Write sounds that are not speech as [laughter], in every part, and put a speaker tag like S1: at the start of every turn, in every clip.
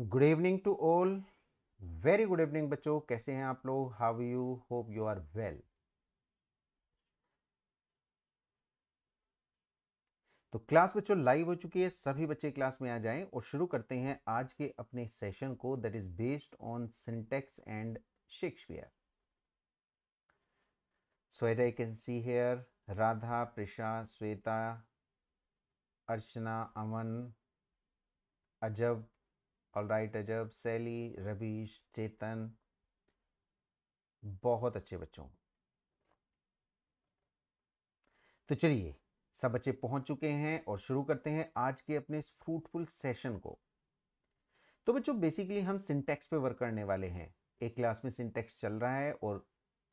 S1: Good evening to all very good evening बच्चों कैसे हैं आप लोग how you hope you are well तो क्लास बच्चों लाइव हो चुकी है सभी बच्चे क्लास में आ जाएं और शुरू करते हैं आज के अपने सेशन को that is based on syntax and Shakespeare so I can see here Radha Prisha Shweta Archana Aman Ajab all right अजब सैली रबीश चेतन बहुत अच्छे बच्चों तो चलिए सब बच्चे पहुंच चुके हैं और शुरू करते हैं आज के अपने इस फ्रूटफुल सेशन को तो बच्चों बेसिकली हम सिंटेक्स पे वर्क करने वाले हैं एक क्लास में सिंटेक्स चल रहा है और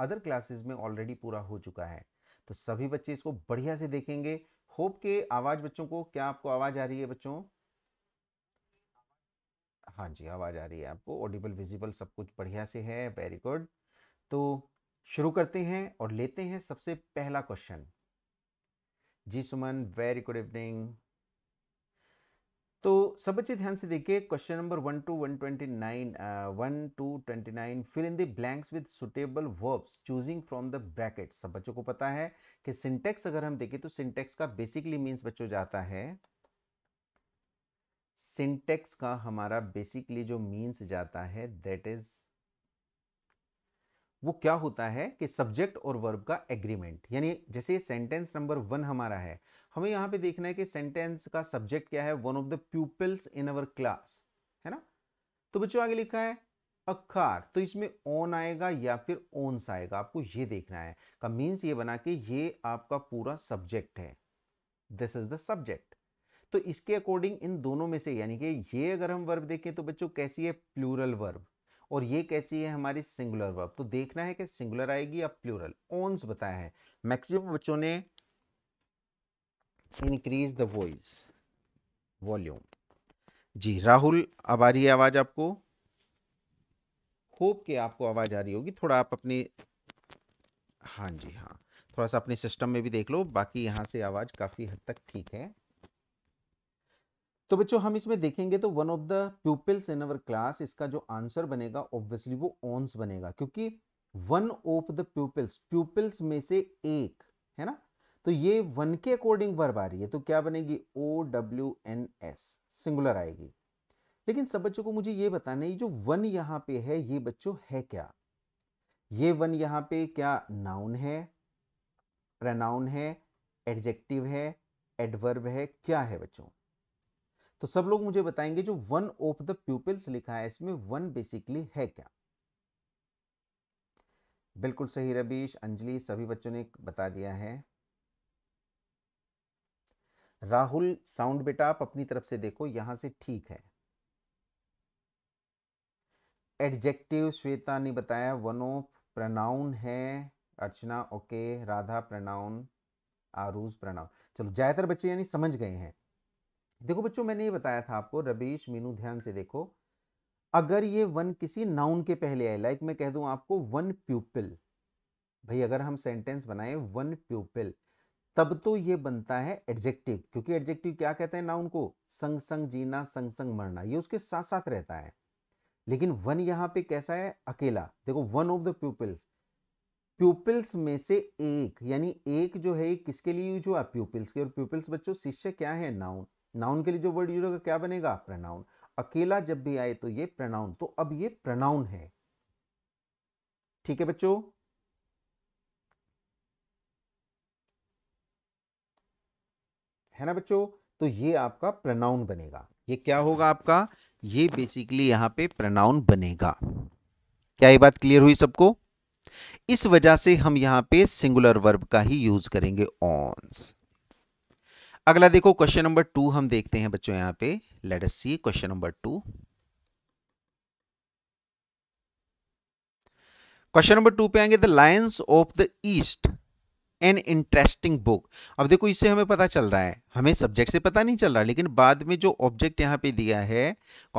S1: अदर क्लासेस में ऑलरेडी पूरा हो चुका है तो सभी बच्चे इसको बढ़िया से देखेंगे होप के आवाज़ बच्चों को क्या आपको आवाज़ आ रही है बच्चों हाँ जी आवाज़ आ रही है आपको ऑडिबल विजिबल सब कुछ बढ़िया से है वेरी गुड तो शुरू करते हैं और लेते हैं सबसे पहला question ji Suman very good evening तो सब बच्चे ध्यान से देखिए question number one two one twenty nine one two twenty nine fill in the blanks with suitable verbs choosing from the bracket सब बच्चों को पता है कि सिंटेक्स अगर हम देखें तो सिंटेक्स का बेसिकली मीन्स बच्चों जाता है सिंटेक्स का हमारा बेसिकली जो मीन्स जाता है दैट इज वो क्या होता है कि सब्जेक्ट और वर्ब का एग्रीमेंट यानी जैसे सेंटेंस नंबर वन हमारा है हमें यहां पे देखना है कि सेंटेंस का सब्जेक्ट क्या है one of the pupils in our class है ना तो बच्चों आगे लिखा है अखार तो इसमें ऑन आएगा या फिर ओन्स आएगा आपको ये देखना है का मीन्स ये बना कि ये आपका पूरा सब्जेक्ट है दिस इज द सब्जेक्ट तो इसके अकॉर्डिंग इन दोनों में से यानी कि ये अगर हम वर्ब देखें तो बच्चों कैसी है प्लूरल वर्ब और ये कैसी है हमारी सिंगुलर वर्ब तो देखना है कि सिंगुलर आएगी या प्लूरल ओन्स बताया है मैक्सिमम बच्चों ने increase the voice volume ji Rahul अब आ रही है आवाज़ आपको होप के आपको आवाज़ आ रही होगी थोड़ा आप अपने हाँ जी हाँ थोड़ा सा अपने सिस्टम में भी देख लो बाकी यहाँ से आवाज़ काफ़ी हद तक ठीक है तो बच्चों हम इसमें देखेंगे तो one of the pupils in our class इसका जो आंसर बनेगा ऑब्वियसली वो ऑन्स बनेगा क्योंकि one of the pupils pupils में से एक है ना तो ये वन के अकॉर्डिंग वर्ब आ रही है तो क्या बनेगी O W N S singular आएगी लेकिन सब बच्चों को मुझे ये बताना है जो वन यहाँ पे है ये बच्चों है क्या ये वन यहाँ पे क्या नाउन है प्रनाउन है एडजेक्टिव है एडवर्ब है क्या है बच्चों तो सब लोग मुझे बताएंगे जो वन ऑफ द प्यूपिल्स लिखा है इसमें वन बेसिकली है क्या बिल्कुल सही रबीश अंजलि सभी बच्चों ने बता दिया है राहुल साउंड बेटा आप अपनी तरफ से देखो यहां से ठीक है एडजेक्टिव श्वेता ने बताया वन ऑफ प्रनाउन है Archana okay Radha pronoun Aruj pronoun चलो ज्यादातर बच्चे यानी समझ गए हैं देखो बच्चों मैंने ये बताया था आपको रबीश मीनू ध्यान से देखो अगर ये वन किसी नाउन के पहले आए लाइक मैं कह दूं आपको वन प्यूपिल भाई अगर हम सेंटेंस बनाए वन प्यूपिल तब तो ये बनता है एडजेक्टिव क्योंकि एडजेक्टिव क्या कहते हैं नाउन को संग संग जीना संग संग मरना ये उसके साथ साथ रहता है लेकिन वन यहाँ पे कैसा है अकेला देखो one of the pupils pupils में से एक यानी एक जो है किसके लिए यूज हुआ प्यूपिल्स के और प्यूपिल्स बच्चों शिष्य क्या है नाउन नाउन के लिए जो वर्ड यूज होगा क्या बनेगा प्रनाउन अकेला जब भी आए तो ये प्रनाउन तो अब ये प्रनाउन है ठीक है बच्चों है ना बच्चों तो ये आपका प्रनाउन बनेगा ये क्या होगा आपका ये बेसिकली यहां पे प्रनाउन बनेगा क्या ये बात क्लियर हुई सबको इस वजह से हम यहां पे सिंगुलर वर्ब का ही यूज करेंगे ऑन्स अगला देखो क्वेश्चन नंबर टू हम देखते हैं बच्चों यहां पे let us see question number two question number two पे आएंगे the lions of the east an interesting book अब देखो इससे हमें पता चल रहा है हमें सब्जेक्ट से पता नहीं चल रहा लेकिन बाद में जो ऑब्जेक्ट यहां पे दिया है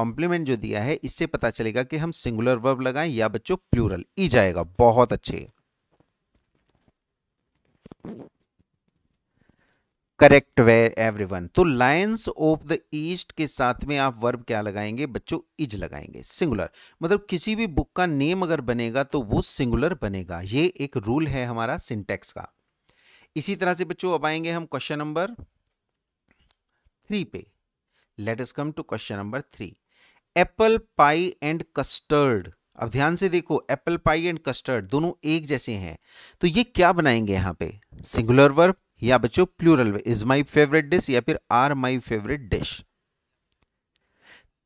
S1: कॉम्प्लीमेंट जो दिया है इससे पता चलेगा कि हम सिंगुलर वर्ब लगाएं या बच्चों प्लूरल ई e जाएगा बहुत अच्छे करेक्ट वे वन तो लाइन्स ऑफ द ईस्ट के साथ में आप वर्ब क्या लगाएंगे बच्चों इज लगाएंगे सिंगुलर मतलब किसी भी बुक का नेम अगर बनेगा तो वो सिंगुलर बनेगा ये एक रूल है हमारा सिंटेक्स का इसी तरह से बच्चों अब आएंगे हम क्वेश्चन नंबर थ्री पे let us come to question number three apple pie and custard अब ध्यान से देखो एप्पल पाई एंड कस्टर्ड दोनों एक जैसे हैं तो ये क्या बनाएंगे यहां पे सिंगुलर वर्ब या बच्चों प्लूरल में इज माई फेवरेट डिश या फिर are my favourite dish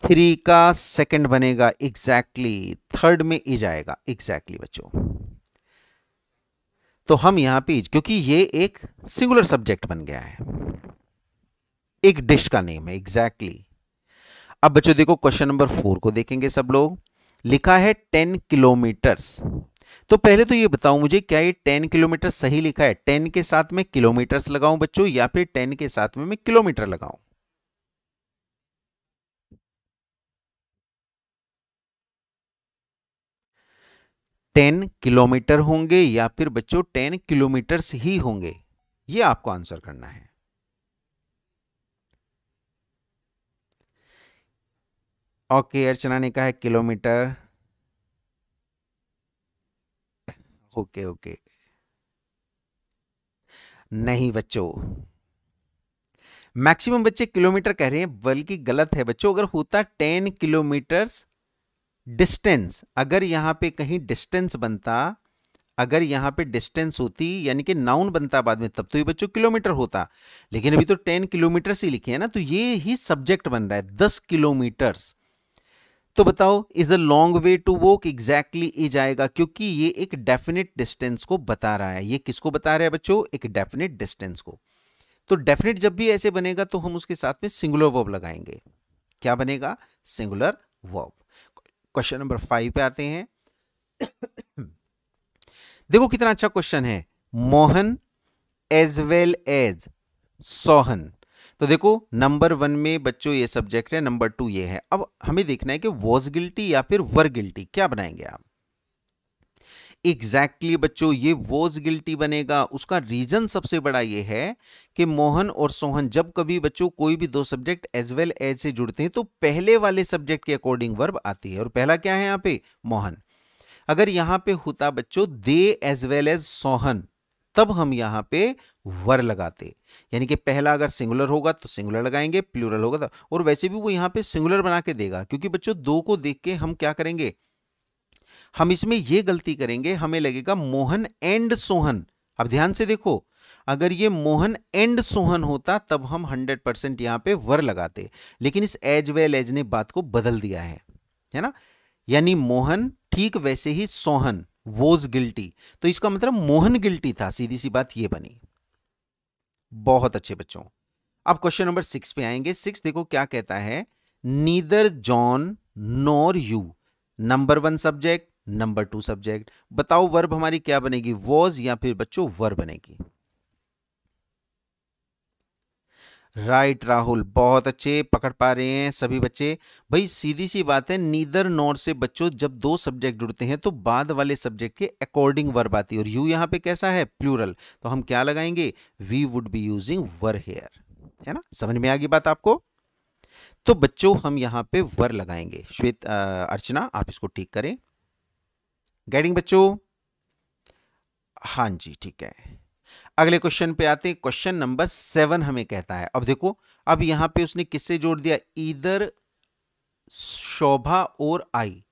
S1: three का सेकंड बनेगा एग्जैक्टली exactly. थर्ड में इज आएगा एग्जैक्टली exactly बच्चों तो हम यहां पे क्योंकि ये एक सिंगुलर सब्जेक्ट बन गया है एक डिश का नेम है एग्जैक्टली exactly. अब बच्चों देखो क्वेश्चन नंबर फोर को देखेंगे सब लोग लिखा है टेन किलोमीटर्स तो पहले तो ये बताओ मुझे क्या ये टेन किलोमीटर सही लिखा है टेन के साथ में किलोमीटर्स लगाऊं बच्चों या फिर टेन के साथ में मैं किलोमीटर लगाऊं टेन किलोमीटर होंगे या फिर बच्चों टेन किलोमीटर्स ही होंगे ये आपको आंसर करना है ओके अर्चना ने कहा है किलोमीटर ओके ओके नहीं बच्चों मैक्सिमम बच्चे किलोमीटर कह रहे हैं बल्कि गलत है बच्चों अगर होता टेन किलोमीटर्स डिस्टेंस अगर यहां पे कहीं डिस्टेंस बनता अगर यहां पे डिस्टेंस होती यानी कि नाउन बनता बाद में तब तो ये बच्चों किलोमीटर होता लेकिन अभी तो टेन किलोमीटर ही लिखे हैं ना तो ये ही सब्जेक्ट बन रहा है दस किलोमीटर्स तो बताओ is a long way to walk exactly ई जाएगा क्योंकि ये एक डेफिनेट डिस्टेंस को बता रहा है ये किसको बता रहा है बच्चों एक डेफिनेट डिस्टेंस को तो डेफिनेट जब भी ऐसे बनेगा तो हम उसके साथ में सिंगुलर वर्ब लगाएंगे क्या बनेगा singular verb question number five पे आते हैं [coughs] देखो कितना अच्छा क्वेश्चन है Mohan as well as Sohan तो देखो नंबर वन में बच्चों ये सब्जेक्ट है नंबर टू ये है अब हमें देखना है कि वॉज गिल्टी या फिर वर गिल्टी क्या बनाएंगे आप एग्जैक्टली exactly बच्चों ये वॉज गिल्टी बनेगा उसका रीजन सबसे बड़ा ये है कि मोहन और सोहन जब कभी बच्चों कोई भी दो सब्जेक्ट एज वेल एज से जुड़ते हैं तो पहले वाले सब्जेक्ट के अकॉर्डिंग वर्ब आती है और पहला क्या है यहाँ पे मोहन अगर यहाँ पे होता बच्चों they as well as Sohan तब हम यहाँ पे वर लगाते यानी कि पहला अगर सिंगुलर होगा तो सिंगुलर लगाएंगे प्लूरल होगा तो और वैसे भी वो यहाँ पे सिंगुलर बना के देगा क्योंकि बच्चों दो को देख के हम क्या करेंगे हम इसमें ये गलती करेंगे हमें लगेगा मोहन एंड सोहन अब ध्यान से देखो अगर ये मोहन एंड सोहन होता तब हम 100 परसेंट यहाँ पे वर लगाते लेकिन इस एज वेल एज ने बात को बदल दिया है है ना यानी मोहन ठीक वैसे ही सोहन वोज गिल्टी तो इसका मतलब मोहन गिल्टी था सीधी सी बात ये बनी बहुत अच्छे बच्चों अब क्वेश्चन नंबर सिक्स पे आएंगे सिक्स देखो क्या कहता है neither John nor you number one subject number two subject बताओ वर्ब हमारी क्या बनेगी वॉज या फिर बच्चों वर बनेगी राइट राहुल बहुत अच्छे पकड़ पा रहे हैं सभी बच्चे भाई सीधी सी बात है नीदर नोर से बच्चों जब दो सब्जेक्ट जुड़ते हैं तो बाद वाले सब्जेक्ट के अकॉर्डिंग वर्ब आती है और यू यहां पे कैसा है प्लूरल तो हम क्या लगाएंगे we would be using were here है ना समझ में आ गई बात आपको तो बच्चों हम यहां पे वर लगाएंगे श्वेत आ, अर्चना आप इसको ठीक करें गाइडिंग बच्चों हाँ जी ठीक है अगले क्वेश्चन पे आते हैं क्वेश्चन नंबर सेवन हमें कहता है अब देखो अब यहां पे उसने किससे जोड़ दिया ईदर शोभा और आई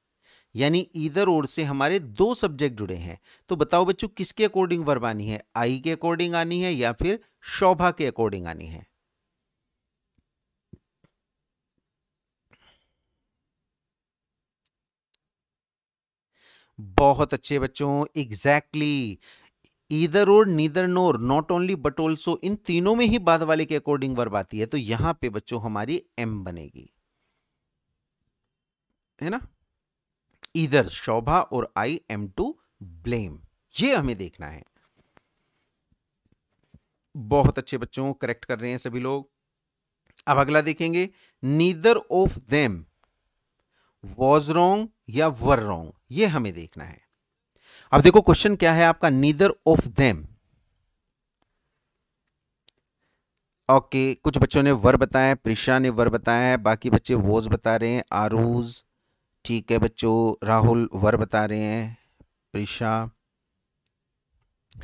S1: यानी ईदर ओर से हमारे दो सब्जेक्ट जुड़े हैं तो बताओ बच्चों किसके अकॉर्डिंग वर्ब आनी है आई के अकॉर्डिंग आनी है या फिर शोभा के अकॉर्डिंग आनी है बहुत अच्छे बच्चों एग्जैक्टली exactly. ईदर और neither nor not only but also इन तीनों में ही बाद वाले के अकॉर्डिंग वर्ब आती है तो यहां पे बच्चों हमारी एम बनेगी है ना इधर शोभा और आई एम टू ब्लेम ये हमें देखना है बहुत अच्छे बच्चों करेक्ट कर रहे हैं सभी लोग अब अगला देखेंगे neither of them was wrong या वर रोंग ये हमें देखना है अब देखो क्वेश्चन क्या है आपका नीदर ऑफ देम ओके कुछ बच्चों ने वर बताया प्रिशा ने वर बताया है बाकी बच्चे वोज बता रहे हैं आरूज ठीक है बच्चों राहुल वर बता रहे हैं प्रिशा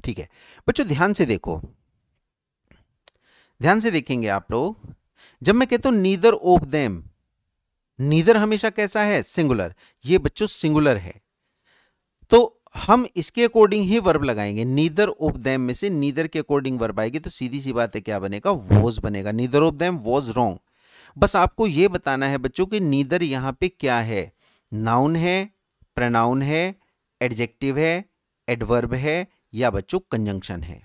S1: ठीक है बच्चों ध्यान से देखो ध्यान से देखेंगे आप लोग जब मैं कहता हूं नीदर ऑफ देम नीदर हमेशा कैसा है सिंगुलर ये बच्चों सिंगुलर है तो हम इसके अकॉर्डिंग ही वर्ब लगाएंगे नीदर ऑफ दैम में से नीदर के अकॉर्डिंग वर्ब आएगी तो सीधी सी बात है क्या बनेगा वॉज बनेगा neither of them was wrong बस आपको यह बताना है बच्चों कि नीदर यहां पे क्या है नाउन है प्रनाउन है एडजेक्टिव है एडवर्ब है या बच्चों कंजंक्शन है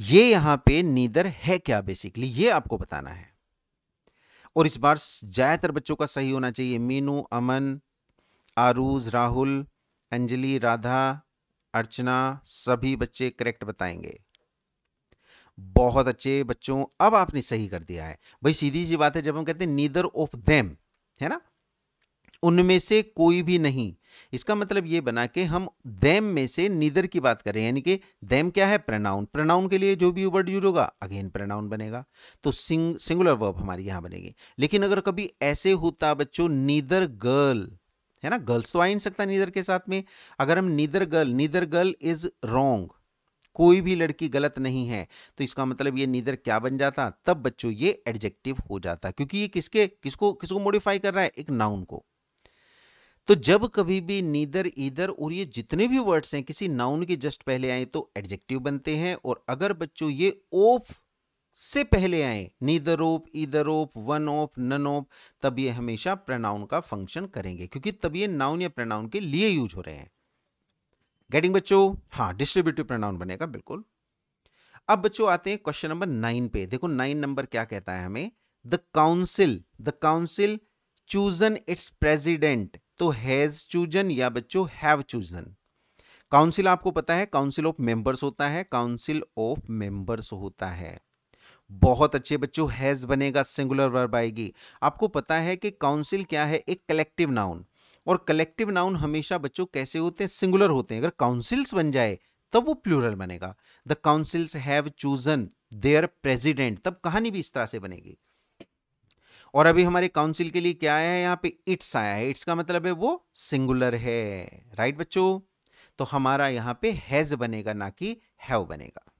S1: ये यहां पे नीदर है क्या बेसिकली ये आपको बताना है और इस बार ज़्यादातर बच्चों का सही होना चाहिए मीनू अमन आरूज राहुल अंजलि राधा अर्चना सभी बच्चे करेक्ट बताएंगे बहुत अच्छे बच्चों अब आपने सही कर दिया है भाई सीधी सी बात है जब हम कहते हैं नीदर ऑफ देम है ना उनमें से कोई भी नहीं इसका मतलब यह बना कि हम देम में से नीदर की बात करें यानी कि देम क्या है प्रनाउन प्रनाउन के लिए जो भी वर्ड यूज होगा अगेन प्रनाउन बनेगा तो सिंग सिंगुलर वर्ब हमारी यहां बनेगी लेकिन अगर कभी ऐसे होता बच्चों नीदर गर्ल है ना गर्ल्स तो आ ही नहीं सकता नीदर के साथ में अगर हम neither girl neither girl is wrong कोई भी लड़की गलत नहीं है तो इसका मतलब ये नीदर क्या बन जाता तब बच्चों ये एडजेक्टिव हो जाता क्योंकि ये किसके किसको किसको मॉडिफाई कर रहा है एक नाउन को तो जब कभी भी नीदर इधर और ये जितने भी वर्ड्स हैं किसी नाउन के जस्ट पहले आए तो एडजेक्टिव बनते हैं और अगर बच्चों ये ऑफ से पहले आए neither of either of one of none of तब ये हमेशा प्रनाउन का फंक्शन करेंगे क्योंकि तब ये नाउन या प्रनाउन के लिए यूज हो रहे हैं गेटिंग बच्चों हाँ डिस्ट्रीब्यूटिव प्रनाउन बनेगा बिल्कुल अब बच्चों आते हैं क्वेश्चन नंबर नाइन पे देखो नाइन नंबर क्या कहता है हमें the council the council chosen its president तो हैज चूजन या बच्चों हैव चूजन काउंसिल आपको पता है काउंसिल ऑफ मेंबर्स होता है काउंसिल ऑफ मेंबर्स होता है बहुत अच्छे बच्चों हैज़ बनेगा सिंगुलर वर्ब आएगी आपको पता है कि काउंसिल क्या है एक कलेक्टिव नाउन और कलेक्टिव नाउन हमेशा बच्चों कैसे होते हैं सिंगुलर होते हैं अगर काउंसिल्स बन जाए तब वो प्लूरल बनेगा the councils have chosen their president तब कहानी भी इस तरह से बनेगी और अभी हमारे काउंसिल के लिए क्या आया है यहाँ पे इट्स आया है इट्स का मतलब है वो सिंगुलर है राइट बच्चों तो हमारा यहाँ पे हैज बनेगा ना कि हैव बनेगा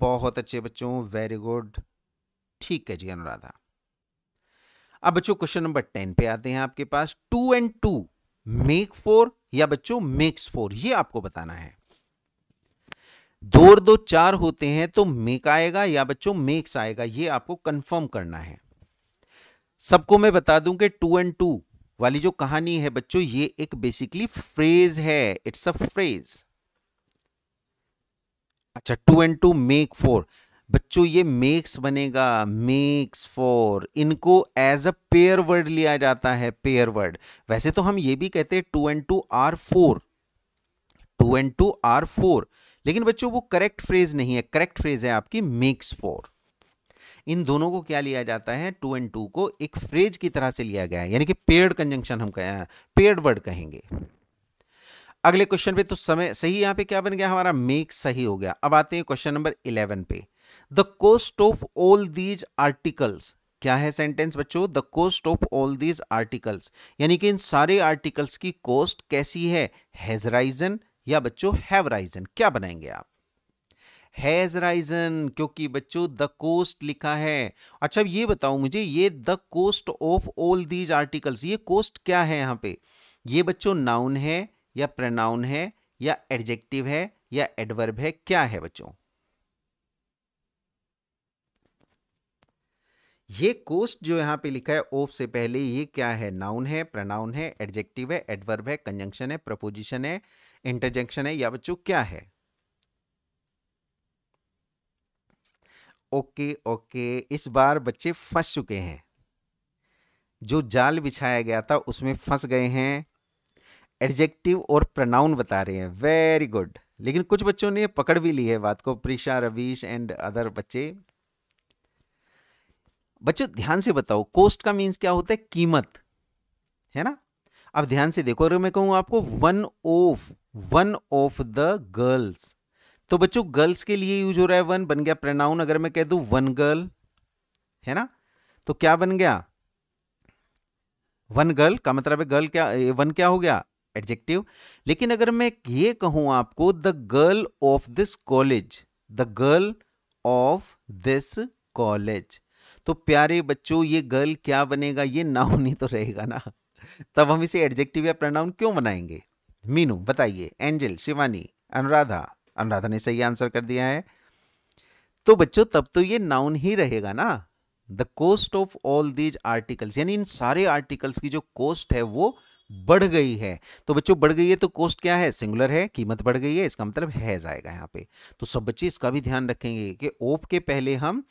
S1: बहुत अच्छे बच्चों वेरी गुड ठीक है जी अनुराधा अब बच्चों क्वेश्चन नंबर टेन पे आते हैं आपके पास two and two make four या बच्चों मेक्स फोर ये आपको बताना है दो और दो चार होते हैं तो मेक आएगा या बच्चों मेक्स आएगा ये आपको कंफर्म करना है सबको मैं बता दूं कि टू एंड टू वाली जो कहानी है बच्चों ये एक बेसिकली फ्रेज है इट्स अ फ्रेज अच्छा two and two make four बच्चों ये मेक्स बनेगा मेक्स फोर इनको एज अ पेयर वर्ड लिया जाता है पेयर वर्ड वैसे तो हम ये भी कहते हैं two and two are four two and two are four लेकिन बच्चों वो करेक्ट फ्रेज नहीं है करेक्ट फ्रेज है आपकी मेक्स फोर इन दोनों को क्या लिया जाता है टू एंड टू को एक फ्रेज की तरह से लिया गया है यानी कि पेयर्ड कंजंक्शन हम कहें पेयर्ड वर्ड कहेंगे अगले क्वेश्चन पे तो समय सही यहां पे क्या बन गया हमारा मेक सही हो गया अब आते हैं क्वेश्चन नंबर इलेवन पे the cost of all these articles क्या है सेंटेंस बच्चों the cost of all these articles यानी कि इन सारे आर्टिकल्स की कोस्ट कैसी है हैजराइजन या बच्चों हैवराइजन क्या बनाएंगे आप हैजराइजन क्योंकि बच्चों द कोस्ट लिखा है अच्छा ये बताओ मुझे ये the cost of all these articles ये कोस्ट क्या है यहां पे ये बच्चों नाउन है या प्रनाउन है या एडजेक्टिव है या एडवर्ब है क्या है बच्चों ये कोस्ट जो यहां पे लिखा है ओफ से पहले ये क्या है नाउन है प्रनाउन है एडजेक्टिव है एडवर्ब है कंजंक्शन है प्रपोजिशन है इंटरजेंक्शन है या बच्चों क्या है ओके ओके इस बार बच्चे फंस चुके हैं जो जाल बिछाया गया था उसमें फंस गए हैं एडजेक्टिव और प्रनाउन बता रहे हैं वेरी गुड लेकिन कुछ बच्चों ने पकड़ भी ली है बात को प्रीशा रवीश एंड अदर बच्चे बच्चों ध्यान से बताओ कोस्ट का मीन्स क्या होता है कीमत है ना अब ध्यान से देखो अगर मैं कहूं आपको one of one of the girls तो बच्चों गर्ल्स के लिए यूज हो रहा है वन बन गया प्रनाउन अगर मैं कह दू वन गर्ल है ना तो क्या बन गया वन गर्ल का मतलब है गर्ल क्या वन क्या हो गया एडजेक्टिव लेकिन अगर मैं ये कहूं आपको the girl of this college the girl of this college तो प्यारे बच्चों ये गर्ल क्या बनेगा ये नाउन ही तो रहेगा ना तब हम इसे एडजेक्टिव या प्रनाउन क्यों बनाएंगे मीनू बताइए एंजल शिवानी अनुराधा अनुराधा ने सही आंसर कर दिया है तो बच्चों तब तो ये नाउन ही रहेगा ना the cost of all these articles यानी इन सारे आर्टिकल्स की जो कोस्ट है वो बढ़ गई है तो बच्चों बढ़ गई है तो कॉस्ट क्या है सिंगुलर है कीमत बढ़ गई है इसका मतलब हैज आएगा यहाँ पे तो सब बच्चे इसका भी ध्यान रखेंगे कि ओप के पहले हम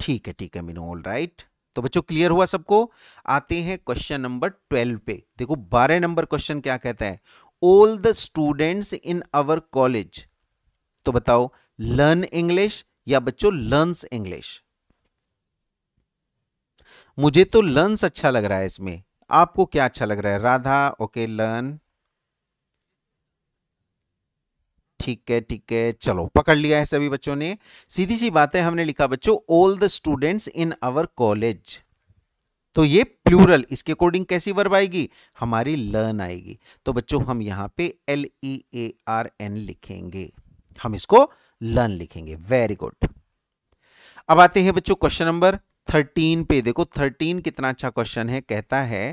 S1: ठीक है ठीक है मीनू ऑल राइट तो बच्चों क्लियर हुआ सबको आते हैं क्वेश्चन नंबर ट्वेल्व पे देखो बारह नंबर क्वेश्चन क्या कहता है all the students in our college तो बताओ लर्न इंग्लिश या बच्चों लर्न्स इंग्लिश मुझे तो लर्न्स अच्छा लग रहा है इसमें आपको क्या अच्छा लग रहा है राधा ओके लर्न ठीक है ठीक है चलो पकड़ लिया है सभी बच्चों ने सीधी सी बात है हमने लिखा बच्चों all the students in our college तो ये प्लूरल इसके अकॉर्डिंग कैसी वर्ब आएगी हमारी लर्न आएगी तो बच्चों हम यहां पे L E A R N लिखेंगे हम इसको लर्न लिखेंगे वेरी गुड अब आते हैं बच्चों क्वेश्चन नंबर थर्टीन पे देखो थर्टीन कितना अच्छा क्वेश्चन है कहता है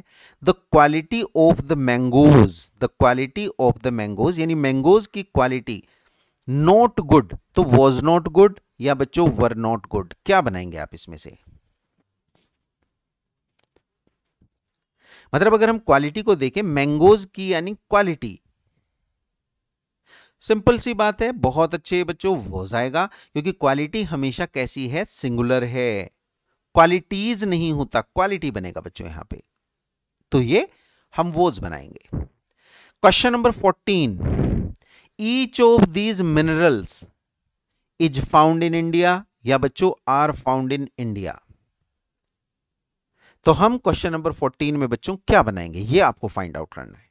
S1: the quality of the mangoes the quality of the mangoes यानी मैंगोज की क्वालिटी नॉट गुड तो वॉज नॉट गुड या बच्चों वर नॉट गुड क्या बनाएंगे आप इसमें से मतलब अगर हम क्वालिटी को देखें मैंगोज की यानी क्वालिटी सिंपल सी बात है बहुत अच्छे बच्चों वो जाएगा क्योंकि क्वालिटी हमेशा कैसी है सिंगुलर है क्वालिटीज नहीं होता क्वालिटी बनेगा बच्चों यहां पे तो ये हम वोज बनाएंगे question number fourteen each of these minerals is found in India या बच्चों आर फाउंड इन इंडिया तो हम क्वेश्चन नंबर फोर्टीन में बच्चों क्या बनाएंगे ये आपको फाइंड आउट करना है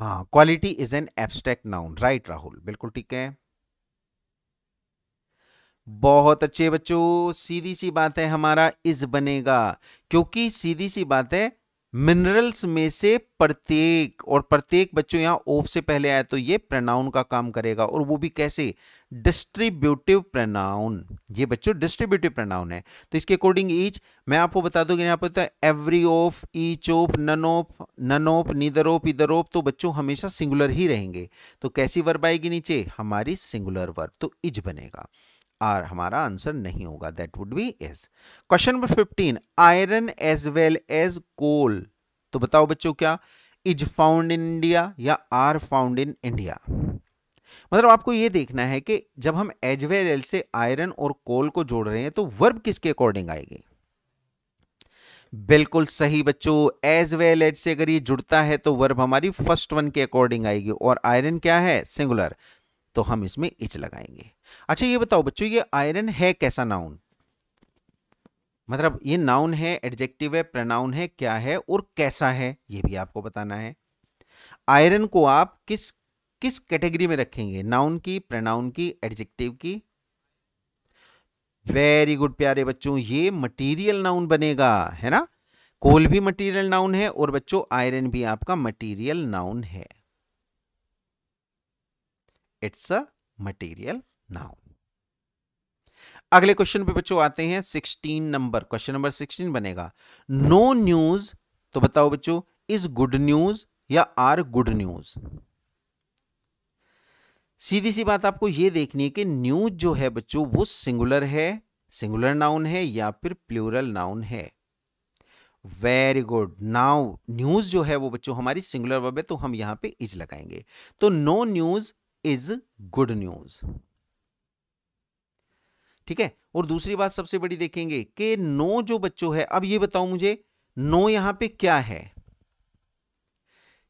S1: हाँ quality is an abstract noun right Rahul बिल्कुल ठीक है बहुत अच्छे बच्चों सीधी सी बात है हमारा इज बनेगा क्योंकि सीधी सी बात है मिनरल्स में से प्रत्येक और प्रत्येक बच्चों यहां ओप से पहले आया तो ये प्रनाउन का काम करेगा और वो भी कैसे डिस्ट्रीब्यूटिव प्रनाउन ये बच्चों डिस्ट्रीब्यूटिव प्रनाउन है तो इसके अकॉर्डिंग ईच मैं आपको बता दूंगी यहां पर होता है every of each of none of none of neither of either of तो बच्चों हमेशा सिंगुलर ही रहेंगे तो कैसी वर्ब आएगी नीचे हमारी सिंगुलर वर्ब तो इज बनेगा आर हमारा आंसर नहीं होगा that would be is question number fifteen iron as well as coal तो बताओ बच्चों क्या इज फाउंड इन इंडिया या आर फाउंड इन इंडिया मतलब आपको यह देखना है कि जब हम एज वेल एल से आयरन और कोल को जोड़ रहे हैं तो वर्ब किसके अकॉर्डिंग आएगी बिल्कुल सही बच्चों एज वेल एज से अगर ये जुड़ता है तो वर्ब हमारी फर्स्ट वन के अकॉर्डिंग आएगी और आयरन क्या है सिंगुलर तो हम इसमें इच लगाएंगे अच्छा ये बताओ बच्चों ये आयरन है कैसा नाउन मतलब ये नाउन है एडजेक्टिव है प्रनाउन है क्या है और कैसा है ये भी आपको बताना है आयरन को आप किस किस कैटेगरी में रखेंगे नाउन की प्रनाउन की एडजेक्टिव की वेरी गुड प्यारे बच्चों ये मटेरियल नाउन बनेगा है ना कोल भी मटेरियल नाउन है और बच्चों आयरन भी आपका मटेरियल नाउन है इट्स अ मटेरियल नाउन अगले क्वेश्चन पे बच्चों आते हैं sixteen number question number sixteen बनेगा नो न्यूज तो बताओ बच्चों इज गुड न्यूज या आर गुड न्यूज सीधी सी बात आपको यह देखनी है कि न्यूज जो है बच्चों वो सिंगुलर है सिंगुलर नाउन है या फिर प्लूरल नाउन है वेरी गुड नाउ न्यूज जो है वो बच्चों हमारी सिंगुलर वर्ब है तो हम यहां पे इज लगाएंगे तो no news is good news ठीक है और दूसरी बात सबसे बड़ी देखेंगे कि नो जो बच्चों है अब ये बताओ मुझे नो यहां पे क्या है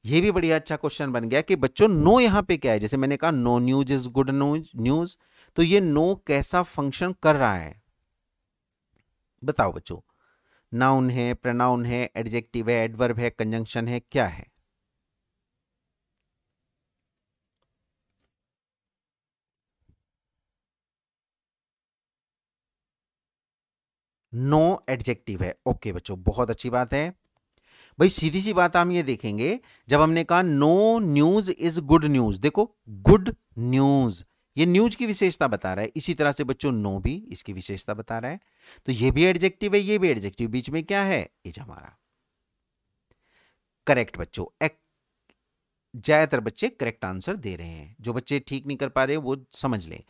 S1: ये भी बढ़िया अच्छा क्वेश्चन बन गया कि बच्चों नो यहां पे क्या है जैसे मैंने कहा no news is good news news तो ये नो कैसा फंक्शन कर रहा है बताओ बच्चों नाउन है प्रनाउन है एडजेक्टिव है एडवर्ब है कंजंक्शन है क्या है नो एडजेक्टिव है ओके okay, बच्चों बहुत अच्छी बात है भाई सीधी सी बात हम ये देखेंगे जब हमने कहा no news is good news देखो गुड न्यूज ये न्यूज की विशेषता बता रहा है इसी तरह से बच्चों नो भी इसकी विशेषता बता रहा है तो ये भी एडजेक्टिव है ये भी एडजेक्टिव बीच में क्या है इज हमारा करेक्ट बच्चों ज्यादातर बच्चे करेक्ट आंसर दे रहे हैं जो बच्चे ठीक नहीं कर पा रहे वो समझ लें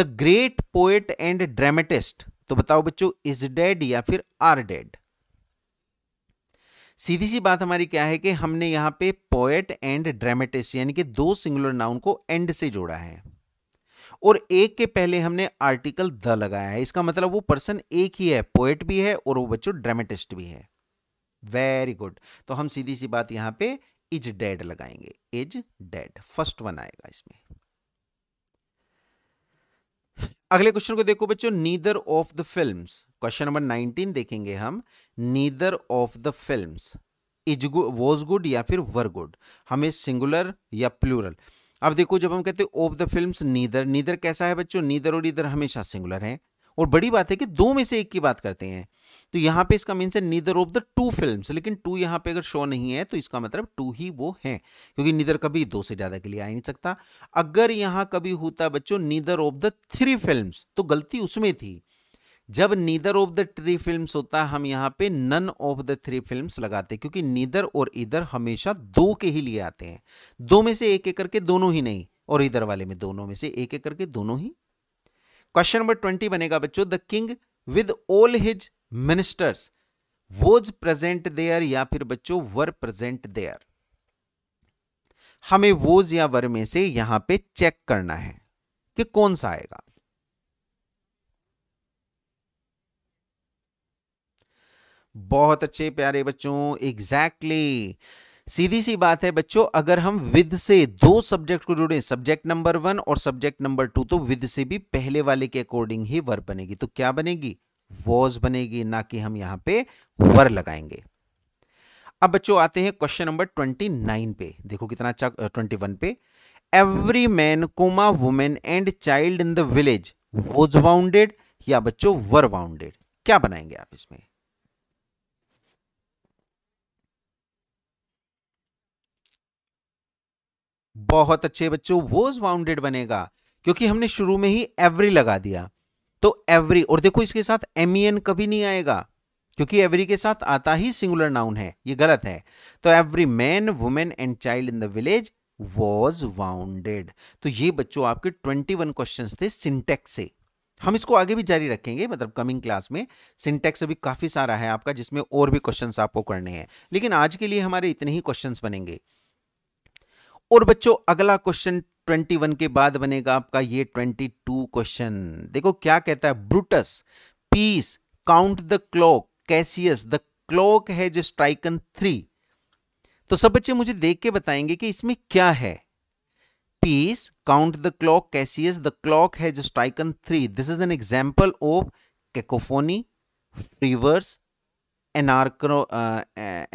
S1: the great poet and dramatist तो बताओ बच्चों इज डेड या फिर आर डेड सीधी सी बात हमारी क्या है कि हमने यहां पे पोएट एंड ड्रामेटिस्ट यानी कि दो सिंगुलर नाउन को एंड से जोड़ा है और एक के पहले हमने आर्टिकल द लगाया है इसका मतलब वो पर्सन एक ही है पोएट भी है और वो बच्चों ड्रामेटिस्ट भी है वेरी गुड तो हम सीधी सी बात यहां पे इज डेड लगाएंगे इज डेड फर्स्ट वन आएगा इसमें अगले क्वेश्चन को देखो बच्चों neither of the film question number 19 देखेंगे हम neither of the film is was good या फिर वर गुड हमें सिंगुलर या प्लूरल अब देखो जब हम कहते हैं of the film neither neither कैसा है बच्चों नीदर और इधर हमेशा सिंगुलर है और बड़ी बात है कि दो में से एक की बात करते हैं तो यहाँ पे इसका मीन्स है neither of the two film लेकिन टू यहां पे अगर शो नहीं है तो इसका मतलब टू ही वो है क्योंकि नीदर कभी दो से ज़्यादा के लिए आ ही नहीं सकता अगर यहां कभी होता बच्चों neither of the three film तो गलती उसमें थी जब neither of the three film होता हम यहाँ पे none of the three film लगाते क्योंकि नीदर और इधर हमेशा दो के ही लिए आते हैं दो में से एक एक करके दोनों ही नहीं और इधर वाले में दोनों में से एक एक करके दोनों ही क्वेश्चन नंबर ट्वेंटी बनेगा बच्चों the king with all his ministers was present there या फिर बच्चों वर प्रेजेंट देयर हमें वोज या वर में से यहां पे चेक करना है कि कौन सा आएगा बहुत अच्छे प्यारे बच्चों एग्जैक्टली exactly. सीधी सी बात है बच्चों अगर हम विद से दो सब्जेक्ट को जोड़ें सब्जेक्ट नंबर वन और सब्जेक्ट नंबर टू तो विद से भी पहले वाले के अकॉर्डिंग ही वर बनेगी तो क्या बनेगी वॉज बनेगी ना कि हम यहां पे वर लगाएंगे अब बच्चों आते हैं क्वेश्चन नंबर ट्वेंटी नाइन पे देखो कितना अच्छा ट्वेंटी वन पे every man comma women and child in the village was bounded या बच्चों वर बाउंडेड क्या बनाएंगे आप इसमें बहुत अच्छे बच्चों वो बाउंडेड बनेगा क्योंकि हमने शुरू में ही एवरी लगा दिया तो एवरी और देखो इसके साथ एम ई एन कभी नहीं आएगा क्योंकि एवरी के साथ आता ही सिंगुलर नाउन है ये गलत है तो every man women and child in the village was wounded तो ये बच्चों आपके ट्वेंटी वन क्वेश्चन थे सिंटेक्स से हम इसको आगे भी जारी रखेंगे मतलब कमिंग क्लास में सिंटेक्स अभी काफ़ी सारा है आपका जिसमें और भी क्वेश्चंस आपको करने हैं लेकिन आज के लिए हमारे इतने ही क्वेश्चंस बनेंगे और बच्चों अगला क्वेश्चन 21 के बाद बनेगा आपका ये 22 क्वेश्चन देखो क्या कहता है Brutus peace count the clock Cassius the clock है जो स्ट्राइकन थ्री तो सब बच्चे मुझे देख के बताएंगे कि इसमें क्या है peace count the clock Cassius the clock है जो stricken three this is an example of cacophony free verse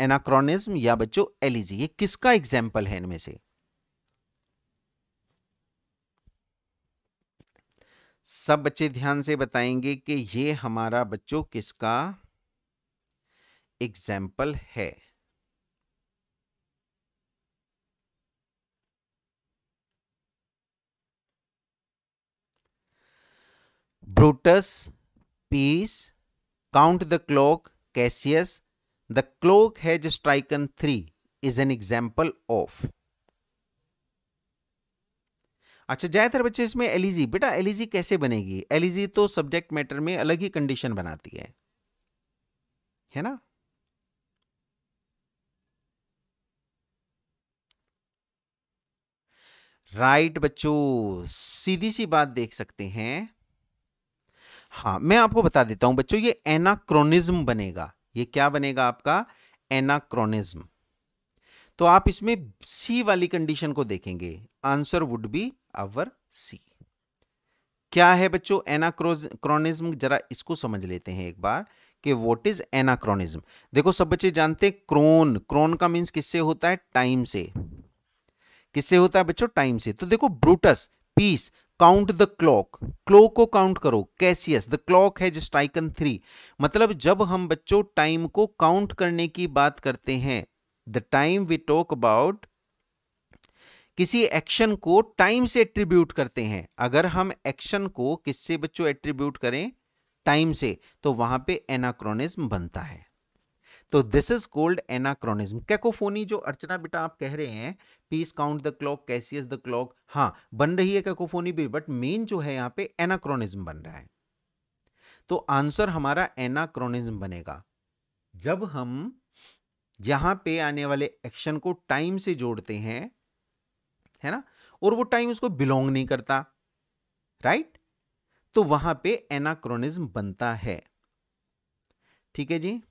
S1: anachronism या बच्चों एलिजी ये किसका एग्जाम्पल है इनमें से सब बच्चे ध्यान से बताएंगे कि ये हमारा बच्चों किसका एग्जाम्पल है Brutus peace count the clock Cassius the clock has stricken three is an example of अच्छा ज़्यादातर बच्चे इसमें एलिजी e बेटा एलिजी e कैसे बनेगी एलिजी e तो सब्जेक्ट मैटर में अलग ही कंडीशन बनाती है है ना राइट बच्चों सीधी सी बात देख सकते हैं हाँ मैं आपको बता देता हूं बच्चों ये एनाक्रोनिज्म बनेगा ये क्या बनेगा आपका एनाक्रोनिज्म तो आप इसमें सी वाली कंडीशन को देखेंगे answer would be our C क्या है बच्चों एनाक्रोनिज्म जरा इसको समझ लेते हैं एक बार कि व्हाट इज एनाक्रोनिज्म देखो सब बच्चे जानते हैं क्रोन क्रोन का मीन्स किससे होता है टाइम से किससे होता है बच्चों टाइम से तो देखो Brutus peace count the clock clock को काउंट करो कैसियस द क्लॉक है जस्ट आइकन थ्री मतलब जब हम बच्चों टाइम को काउंट करने की बात करते हैं the time we talk about किसी एक्शन को टाइम से एट्रीब्यूट करते हैं अगर हम एक्शन को किससे बच्चों एट्रीब्यूट करें टाइम से तो वहां पे एनाक्रोनिज्म बनता है तो this is called anachronism cacophony जो अर्चना बेटा आप कह रहे हैं peace count the clock Cassius the clock हाँ बन रही है कैकोफोनी भी बट मेन जो है यहां पे एनाक्रोनिज्म बन रहा है तो आंसर हमारा एनाक्रोनिज्म बनेगा जब हम यहां पे आने वाले एक्शन को टाइम से जोड़ते हैं है ना और वो टाइम उसको बिलोंग नहीं करता राइट तो वहां पे एनाक्रोनिज्म बनता है ठीक है जी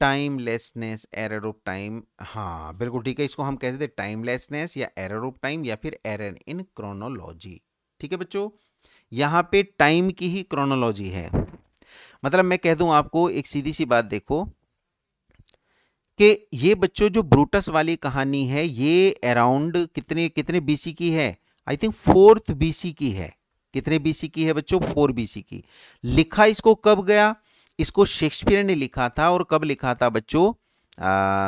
S1: टाइमलेसनेस एरर ऑफ टाइम हाँ बिल्कुल ठीक है इसको हम कह सकते टाइमलेसनेस या एरर ऑफ टाइम या फिर एरर इन क्रोनोलॉजी ठीक है बच्चों यहां पे टाइम की ही क्रोनोलॉजी है मतलब मैं कह दूं आपको एक सीधी सी बात देखो कि ये बच्चों जो ब्रूटस वाली कहानी है ये अराउंड कितने कितने बीसी की है आई थिंक फोर्थ बीसी की है कितने बीसी की है बच्चों फोर बीसी की लिखा इसको कब गया इसको शेक्सपियर ने लिखा था और कब लिखा था बच्चों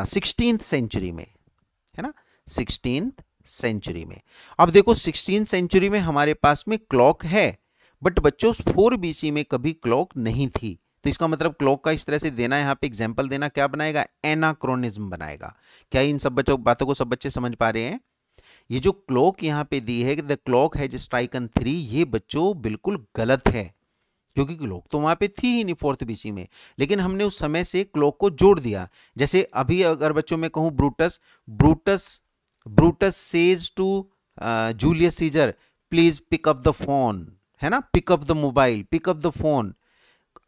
S1: सिक्सटीन सेंचुरी में है ना सिक्सटीन सेंचुरी में अब देखो सिक्सटीन सेंचुरी में हमारे पास में क्लॉक है बट बच्चों फोर बीसी में कभी क्लॉक नहीं थी तो इसका मतलब क्लॉक का इस तरह से देना यहाँ पे एग्जाम्पल देना क्या बनाएगा एनाक्रोनिज्म बनाएगा क्या इन सब बच्चों बातों को सब बच्चे समझ पा रहे हैं ये जो क्लॉक यहाँ पे दी है the clock has stricken three ये बच्चों बिल्कुल गलत है क्योंकि क्लॉक तो वहां पे थी ही नहीं फोर्थ बीसी में लेकिन हमने उस समय से क्लॉक को जोड़ दिया जैसे अभी अगर बच्चों में कहूं Brutus Brutus Brutus says to Julius Caesar please pick up the phone है ना pick up the mobile pick up the phone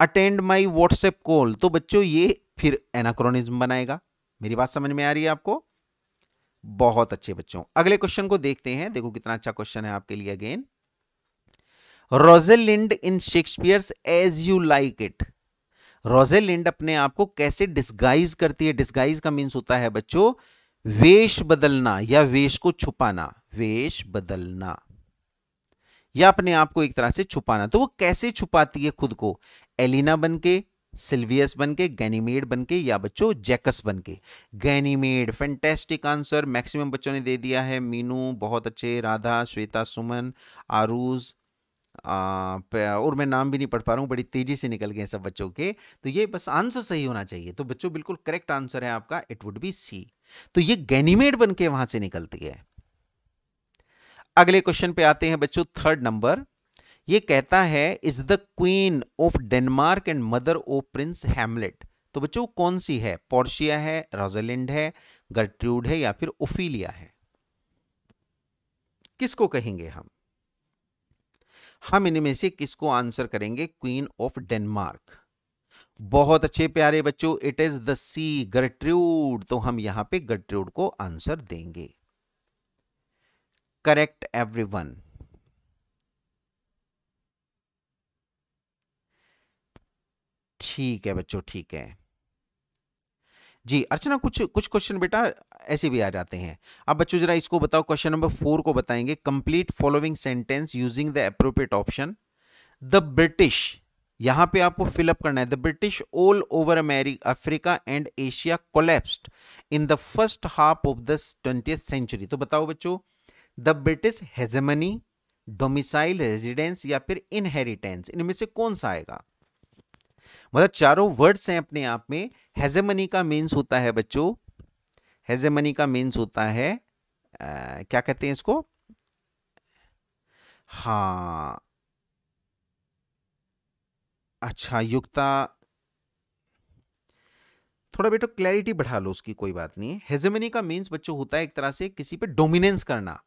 S1: attend my WhatsApp call तो बच्चों ये फिर एनाक्रोनिज्म बनाएगा मेरी बात समझ में आ रही है आपको बहुत अच्छे बच्चों अगले क्वेश्चन को देखते हैं देखो कितना अच्छा क्वेश्चन है आपके लिए again Rosalind in Shakespeare's as you like it Rosalind अपने आप को कैसे डिस्गाइज करती है डिस्गाइज का मीन्स होता है बच्चों वेश बदलना या वेश को छुपाना वेश बदलना या अपने आप को एक तरह से छुपाना तो वो कैसे छुपाती है खुद को एलिना बन के सिल्वियस बन के गैनीमेड बन के या बच्चों जैकस बन के गैनीमेड फैंटेस्टिक आंसर मैक्सिमम बच्चों ने दे दिया है मीनू बहुत अच्छे राधा श्वेता सुमन आरूज और मैं नाम भी नहीं पढ़ पा रहा हूँ बड़ी तेजी से निकल गए सब बच्चों के तो ये बस आंसर सही होना चाहिए तो बच्चों बिल्कुल करेक्ट आंसर है आपका इट वुड बी सी तो ये गैनीमेड बन के वहां से निकलती है अगले क्वेश्चन पे आते हैं बच्चों थर्ड नंबर ये कहता है is the queen of Denmark and mother of prince Hamlet तो बच्चों कौन सी है पोर्शिया है रोजलैंड है गर्ट्रूड है या फिर ओफिलिया है किसको कहेंगे हम हम इनमें से किसको आंसर करेंगे क्वीन ऑफ डेनमार्क बहुत अच्छे प्यारे बच्चों it is the C Gertrude तो हम यहां पे गर्ट्रूड को आंसर देंगे correct everyone ठीक है बच्चों ठीक है जी अर्चना कुछ कुछ क्वेश्चन बेटा ऐसे भी आ जाते हैं अब बच्चों जरा इसको बताओ क्वेश्चन नंबर फोर को बताएंगे complete following sentence using the appropriate option the British यहां पे आपको फिलअप करना है the British all over America Africa and Asia collapsed in the first half of the twenty century तो बताओ बच्चों the British hegemony domicile residence या फिर इनहेरिटेंस इनमें से कौन सा आएगा मतलब चारों वर्ड्स हैं अपने आप में हेजेमनी का मीन्स होता है बच्चों हेजेमनी का मीन्स होता है आ, क्या कहते हैं इसको हा अच्छा युक्ता थोड़ा बेटा क्लैरिटी बढ़ा लो उसकी कोई बात नहीं हेजेमनी का मीन्स बच्चों होता है एक तरह से किसी पे डोमिनेंस करना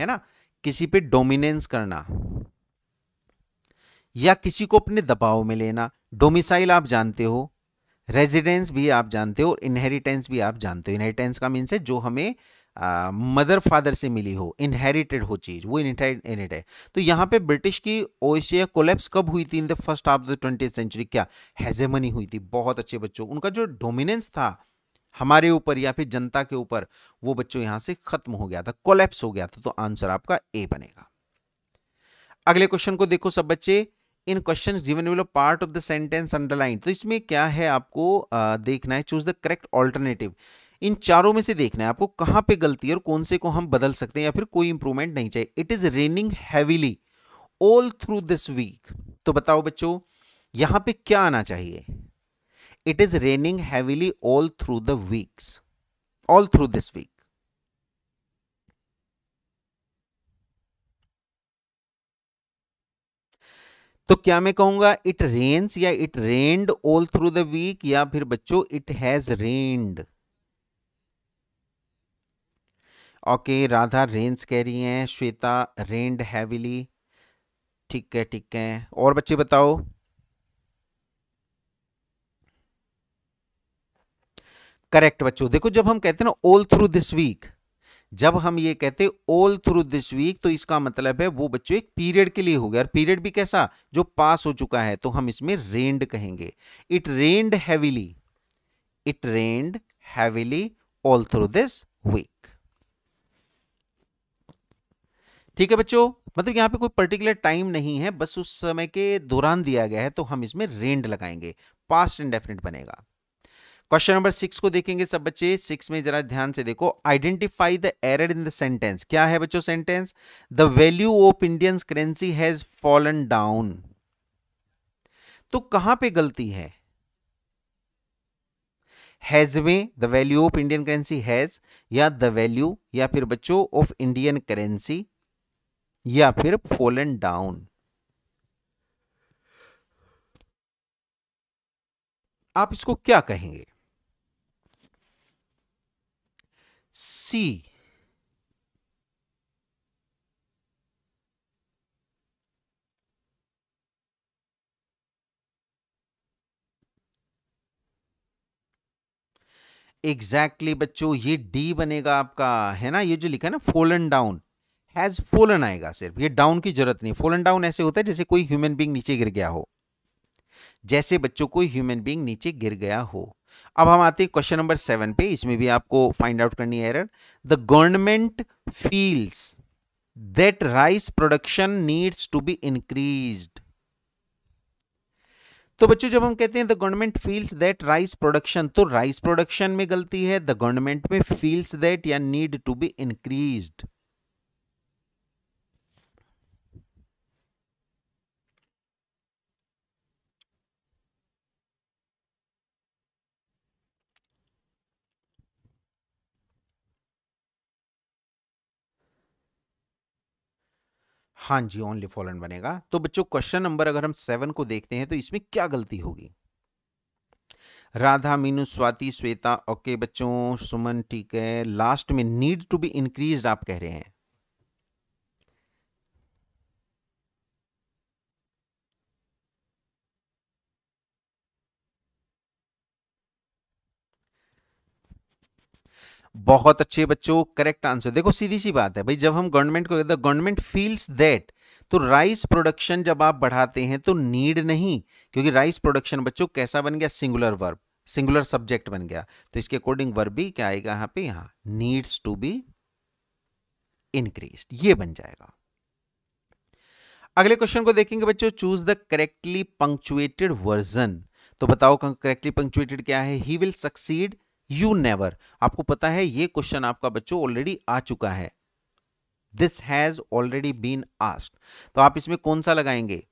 S1: है ना किसी पे डोमिनेंस करना या किसी को अपने दबाव में लेना डोमिसाइल आप जानते हो रेजिडेंस भी आप जानते हो इनहेरिटेंस भी आप जानते हो इनहेरिटेंस का मीन्स है जो हमें मदर फादर से मिली हो इनहेरिटेड हो चीज़ वो इनहेरिटेड है तो यहाँ पे ब्रिटिश की ओशिया कोलेप्स कब हुई थी in the first half of the twenty century क्या हैजेमनी हुई थी बहुत अच्छे बच्चों उनका जो डोमिनेंस था हमारे ऊपर या फिर जनता के ऊपर वो बच्चों यहां से खत्म हो गया था कोलेप्स हो गया था तो आंसर आपका ए बनेगा अगले क्वेश्चन को देखो सब बच्चे in question given below part of the sentence underline तो इसमें क्या है आपको देखना है चूज द करेक्ट ऑल्टरनेटिव इन चारों में से देखना है आपको कहां पे गलती है और कौन से को हम बदल सकते हैं या फिर कोई इंप्रूवमेंट नहीं चाहिए it is raining heavily all through this week तो बताओ बच्चों यहां पे क्या आना चाहिए it is raining heavily all through the weeks, all through this week. तो क्या मैं कहूंगा इट रेन्स या it rained all through the week या फिर बच्चों it has rained okay Radha rains कह रही हैं श्वेता रेन्ड हैविली ठीक है ठीक है और बच्चे बताओ करेक्ट बच्चों देखो जब हम कहते हैं ना ऑल थ्रू दिस वीक जब हम ये कहते ऑल थ्रू दिस वीक तो इसका मतलब है वो बच्चों एक पीरियड के लिए हो गया और पीरियड भी कैसा जो पास हो चुका है तो हम इसमें रेंड कहेंगे it rained heavily it rained heavily all through this week ठीक है बच्चों मतलब यहां पे कोई पर्टिकुलर टाइम नहीं है बस उस समय के दौरान दिया गया है तो हम इसमें रेंड लगाएंगे पास्ट इंडेफिनिट बनेगा क्वेश्चन नंबर सिक्स को देखेंगे सब बच्चे सिक्स में जरा ध्यान से देखो identify the error in the sentence क्या है बच्चों sentence the value of Indian currency has fallen down तो कहां पे गलती है हैज में the value of Indian currency has या द वैल्यू या फिर बच्चों ऑफ इंडियन करेंसी या फिर फॉलन डाउन आप इसको क्या कहेंगे C. एग्जैक्टली exactly, बच्चों ये डी बनेगा आपका है ना ये जो लिखा है ना फोलन डाउन हैज फोलन आएगा सिर्फ ये डाउन की जरूरत नहीं फोलन डाउन ऐसे होता है जैसे कोई ह्यूमन बींग नीचे गिर गया हो जैसे बच्चों कोई ह्यूमन बींग नीचे गिर गया हो अब हम आते हैं क्वेश्चन नंबर सेवन पे इसमें भी आपको फाइंड आउट करनी है error the government feels that rice production needs to be increase तो बच्चों जब हम कहते हैं the government feels that rice production तो राइस प्रोडक्शन में गलती है द गवर्नमेंट में फील्स दैट या नीड टू बी इंक्रीज्ड हाँ जी ओनली फॉलन बनेगा तो बच्चों क्वेश्चन नंबर अगर हम सेवन को देखते हैं तो इसमें क्या गलती होगी राधा मीनू स्वाति श्वेता ओके बच्चों सुमन ठीक है लास्ट में नीड टू बी इंक्रीज आप कह रहे हैं बहुत अच्छे बच्चों करेक्ट आंसर देखो सीधी सी बात है भाई जब हम गवर्नमेंट को गवर्नमेंट फील्स दैट तो राइस प्रोडक्शन जब आप बढ़ाते हैं तो नीड नहीं क्योंकि राइस प्रोडक्शन बच्चों कैसा बन गया सिंगुलर वर्ब सिंगुलर सब्जेक्ट बन गया तो इसके अकॉर्डिंग वर्ब भी क्या आएगा यहां पे यहां नीड्स टू बी इंक्रीज ये बन जाएगा अगले क्वेश्चन को देखेंगे बच्चों choose the correctly punctuated version तो बताओ करेक्टली पंक्चुएटेड क्या है he will succeed you never आपको पता है ये क्वेश्चन आपका बच्चों ऑलरेडी आ चुका है this has already been asked तो आप इसमें कौन सा लगाएंगे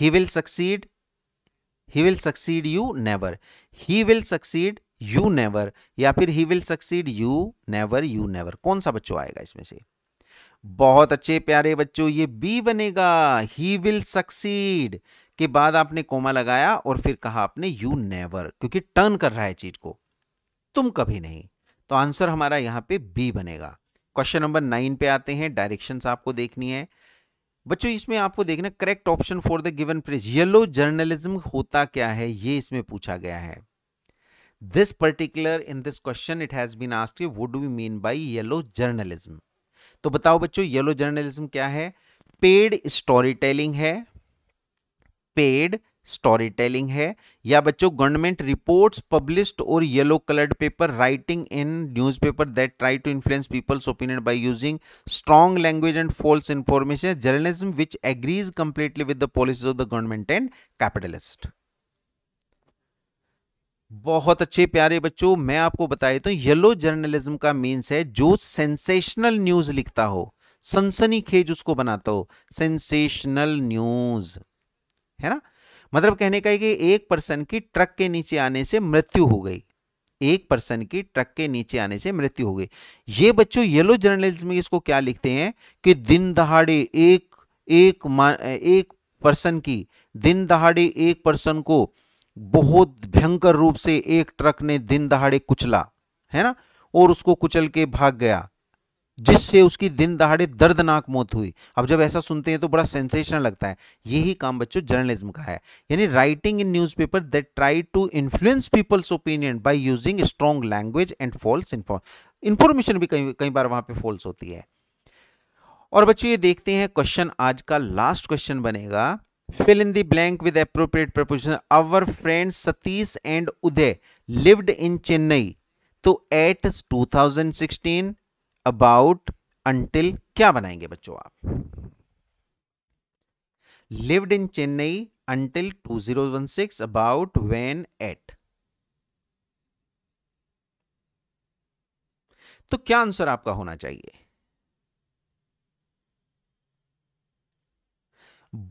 S1: he will succeed he will succeed you never he will succeed you never या फिर he will succeed you never you never कौन सा बच्चों आएगा इसमें से बहुत अच्छे प्यारे बच्चों ये बी बनेगा ही विल सक्सीड के बाद आपने कोमा लगाया और फिर कहा आपने यू नेवर क्योंकि टर्न कर रहा है चीज को तुम कभी नहीं तो आंसर हमारा यहां पे बी बनेगा क्वेश्चन नंबर नाइन पे आते हैं डायरेक्शंस आपको देखनी है बच्चों इसमें आपको देखना correct option for the given phrase yellow journalism होता क्या है ये इसमें पूछा गया है this particular in this question it has been asked you would we mean by yellow journalism तो बताओ बच्चों येलो जर्नलिज्म क्या है पेड स्टोरी टेलिंग है पेड स्टोरी टेलिंग है या बच्चों गवर्नमेंट रिपोर्ट्स पब्लिश्ड और yellow coloured paper writing in newspaper that try to influence people's opinion by using strong language and false information journalism which agrees completely with the policies of the government and capitalist बहुत अच्छे प्यारे बच्चों मैं आपको बता देता हूँ yellow journalism का मीन्स है जो सेंसेशनल न्यूज़ लिखता हो सनसनी खेज उसको बनाता हो सेंसेशनल न्यूज़ है ना मतलब कहने का है कि एक पर्सन की ट्रक के नीचे आने से मृत्यु हो गई एक पर्सन की ट्रक के नीचे आने से मृत्यु हो गई ये बच्चों येलो जर्नलिज्म में इसको क्या लिखते हैं कि दिन दहाड़े एक एक एक पर्सन की दिन दहाड़े एक पर्सन को बहुत भयंकर रूप से एक ट्रक ने दिन दहाड़े कुचला है ना और उसको कुचल के भाग गया जिससे उसकी दिन दहाड़े दर्दनाक मौत हुई अब जब ऐसा सुनते हैं तो बड़ा सेंसेशन लगता है यही काम बच्चों जर्नलिज्म का है यानी writing in newspaper that try to influence people's opinion by using strong language and false information भी कई कई बार वहां पर फॉल्स होती है और बच्चों ये देखते हैं क्वेश्चन आज का लास्ट क्वेश्चन बनेगा fill in the blank with appropriate preposition our friend Satish and Uday lived in Chennai तो एट 2016 अबाउट अंटिल क्या बनाएंगे बच्चों आप lived in Chennai until 2016 about when at तो क्या आंसर आपका होना चाहिए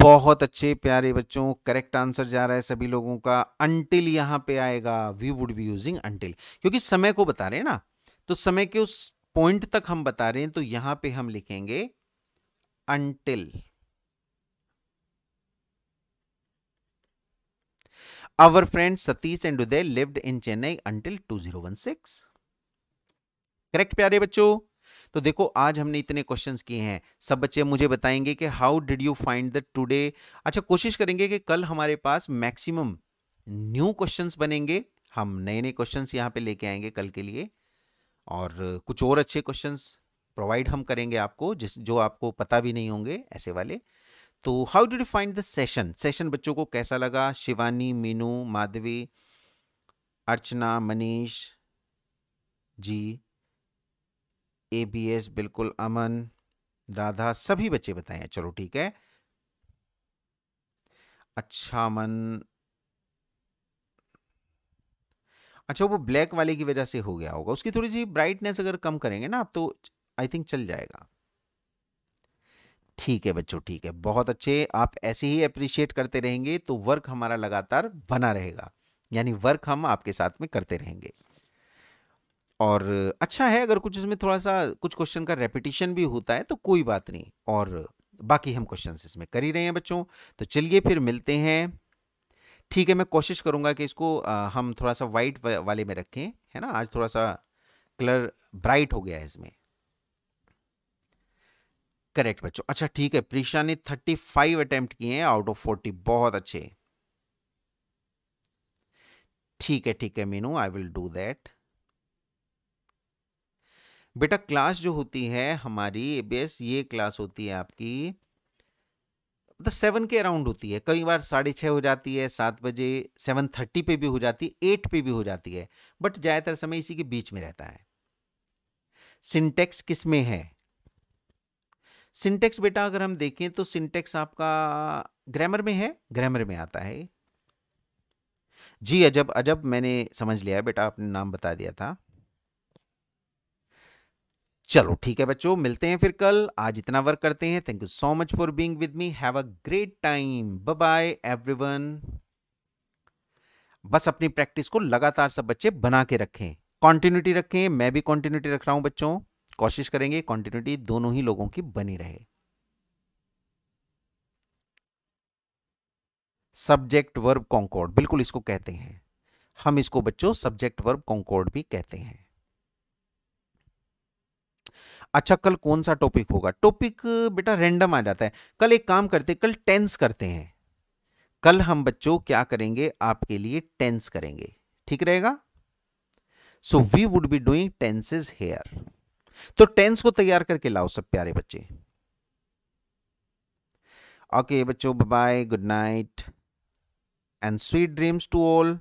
S1: बहुत अच्छे प्यारे बच्चों करेक्ट आंसर जा रहा है सभी लोगों का अंटिल यहां पे आएगा we would be using until क्योंकि समय को बता रहे हैं ना तो समय के उस पॉइंट तक हम बता रहे हैं तो यहां पे हम लिखेंगे until Our friend Satish and Uday lived in Chennai until 2016. Correct प्यारे बच्चों तो देखो आज हमने इतने क्वेश्चंस किए हैं सब बच्चे मुझे बताएंगे कि how did you find the today अच्छा कोशिश करेंगे कि कल हमारे पास मैक्सिमम न्यू क्वेश्चंस बनेंगे हम नए नए क्वेश्चंस यहां पे लेके आएंगे कल के लिए और कुछ और अच्छे क्वेश्चंस प्रोवाइड हम करेंगे आपको जिस जो आपको पता भी नहीं होंगे ऐसे वाले तो how do defined find the session session बच्चों को कैसा लगा Shivani Meenu Madhavi Archana Manish ji A B S बिल्कुल अमन राधा सभी बच्चे बताएं चलो ठीक है अच्छा मन अच्छा वो ब्लैक वाले की वजह से हो गया होगा उसकी थोड़ी सी ब्राइटनेस अगर कम करेंगे ना आप तो आई थिंक चल जाएगा ठीक है बच्चों ठीक है बहुत अच्छे आप ऐसे ही अप्रिशिएट करते रहेंगे तो वर्क हमारा लगातार बना रहेगा यानी वर्क हम आपके साथ में करते रहेंगे और अच्छा है अगर कुछ इसमें थोड़ा सा कुछ क्वेश्चन का रेपिटेशन भी होता है तो कोई बात नहीं और बाकी हम क्वेश्चन इसमें कर ही रहे हैं बच्चों तो चलिए फिर मिलते हैं ठीक है मैं कोशिश करूँगा कि इसको आ, हम थोड़ा सा वाइट वाले में रखें है ना आज थोड़ा सा कलर ब्राइट हो गया है इसमें करेक्ट बच्चों अच्छा ठीक है प्रीशा ने थर्टी फाइव अटेम्प्ट किए हैं आउट ऑफ फोर्टी बहुत अच्छे ठीक है ठीक है Meenu I will do that बेटा क्लास जो होती है हमारी बेस ये क्लास होती है आपकी मतलब सेवन के अराउंड होती है कई बार साढ़े छः हो जाती है सात बजे सेवन थर्टी पे भी हो जाती है एट पे भी हो जाती है बट ज़्यादातर समय इसी के बीच में रहता है सिंटेक्स किस में है सिंटेक्स बेटा अगर हम देखें तो सिंटेक्स आपका ग्रामर में है ग्रामर में आता है जी अजब अजब मैंने समझ लिया बेटा आपने नाम बता दिया था चलो ठीक है बच्चों मिलते हैं फिर कल आज इतना वर्क करते हैं thank you so much for being with me have a great time bye everyone बस अपनी प्रैक्टिस को लगातार सब बच्चे बना के रखें कॉन्टिन्यूटी रखें मैं भी कॉन्टिन्यूटी रख रहा हूं बच्चों कोशिश करेंगे कॉन्टिन्यूटी दोनों ही लोगों की बनी रहे सब्जेक्ट वर्ब कॉन्कॉर्ड बिल्कुल इसको कहते हैं हम इसको बच्चों सब्जेक्ट वर्ब कॉन्कॉर्ड भी कहते हैं अच्छा कल कौन सा टॉपिक होगा टॉपिक बेटा रेंडम आ जाता है कल एक काम करते कल टेंस करते हैं कल हम बच्चों क्या करेंगे आपके लिए टेंस करेंगे ठीक रहेगा so we would be doing tenses here तो टेंस को तैयार करके लाओ सब प्यारे बच्चे ओके okay, बच्चों bye good night and sweet dreams to all